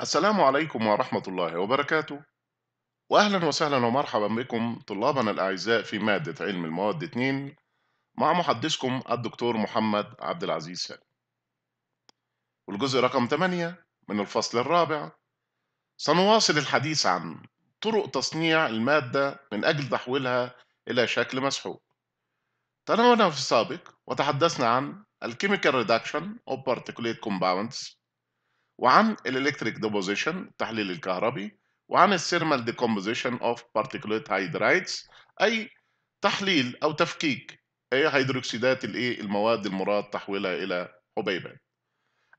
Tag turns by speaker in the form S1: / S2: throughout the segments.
S1: السلام عليكم ورحمة الله وبركاته وأهلا وسهلا ومرحبا بكم طلابنا الأعزاء في مادة علم المواد 2 مع محدثكم الدكتور محمد عبد العزيز سالم والجزء رقم 8 من الفصل الرابع سنواصل الحديث عن طرق تصنيع المادة من أجل تحويلها إلى شكل مسحوق تناولنا في السابق وتحدثنا عن الكيميكال ريدكشن of particulate compounds وعن الالكتريك ديبوزيشن التحليل الكهربي وعن الثيرمال ديكومبوزيشن اوف بارتيكولات هيدرايدز اي تحليل او تفكيك اي هيدروكسيدات الايه المواد المراد تحويلها الى حبيبات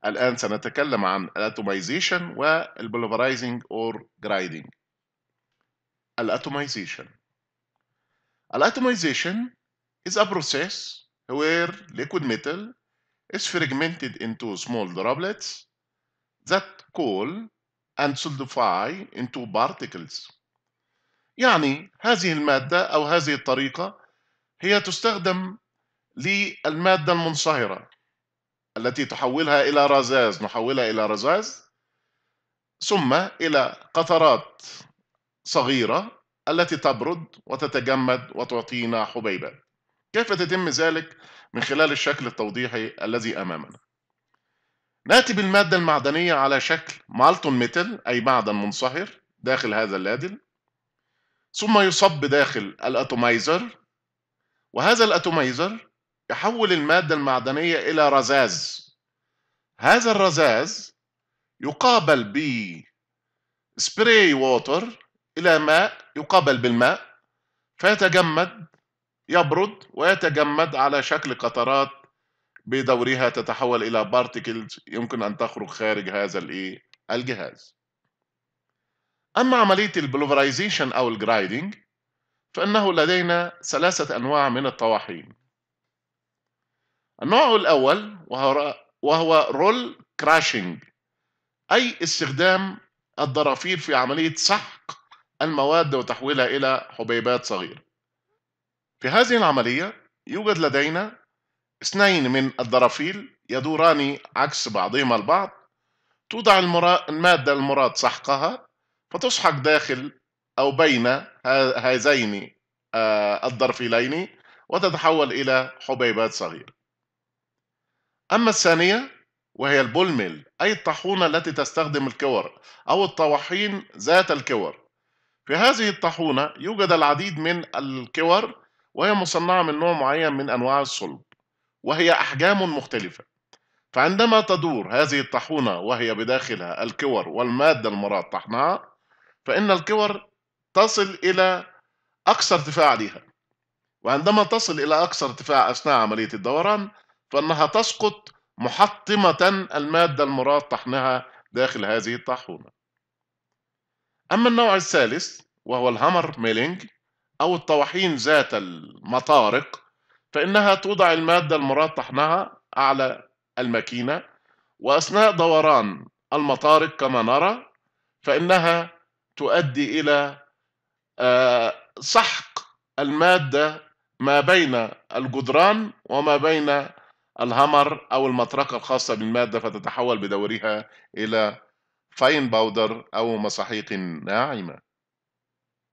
S1: الان سنتكلم عن الاتومايزيشن والبوليفرايزنج اور جرايدنج الاتومايزيشن الاتومايزيشن is a process where liquid metal is fragmented into small droplets that cool and solidify into particles يعني هذه المادة أو هذه الطريقة هي تستخدم للمادة المنصهرة التي تحولها إلى رذاذ نحولها إلى رذاذ ثم إلى قطرات صغيرة التي تبرد وتتجمد وتعطينا حبيبات كيف تتم ذلك من خلال الشكل التوضيحي الذي أمامنا نأتي بالمادة المعدنية على شكل مالتون ميتل أي معدن منصهر داخل هذا اللادل ثم يصب داخل الأتومايزر وهذا الأتومايزر يحول المادة المعدنية إلى رذاذ هذا الرذاذ يقابل ب سبراي ووتر إلى ماء يقابل بالماء فيتجمد يبرد ويتجمد على شكل قطرات بدورها تتحول إلى بارتيكلز يمكن أن تخرج خارج هذا الإيه؟ الجهاز أما عملية البلوفرايزيشن أو الجرايدنج فإنه لدينا ثلاثة أنواع من الطواحين النوع الأول وهو وهو رول كراشنج أي استخدام الضرافير في عملية سحق المواد وتحويلها إلى حبيبات صغيرة في هذه العملية يوجد لدينا اثنين من الضرافيل يدوران عكس بعضهما البعض توضع المادة المراد سحقها فتسحق داخل أو بين هذين آه، الضرفيلين وتتحول إلى حبيبات صغيرة أما الثانية وهي البولميل أي الطاحونة التي تستخدم الكور أو الطواحين ذات الكور في هذه الطاحونة يوجد العديد من الكور وهي مصنعة من نوع معين من أنواع الصلب وهي أحجام مختلفة فعندما تدور هذه الطاحونة وهي بداخلها الكور والمادة المراد طحنها فإن الكور تصل إلى أقصى ارتفاع لها وعندما تصل إلى أقصى ارتفاع أثناء عملية الدوران فإنها تسقط محطمة المادة المراد طحنها داخل هذه الطاحونة أما النوع الثالث وهو الهامر ميلينج أو الطواحين ذات المطارق فإنها توضع المادة المراد طحنها أعلى الماكينة وأثناء دوران المطارق كما نرى فإنها تؤدي إلى آه، سحق المادة ما بين الجدران وما بين الهمر أو المطرقة الخاصة بالمادة فتتحول بدورها إلى فاين باودر أو مساحيق ناعمة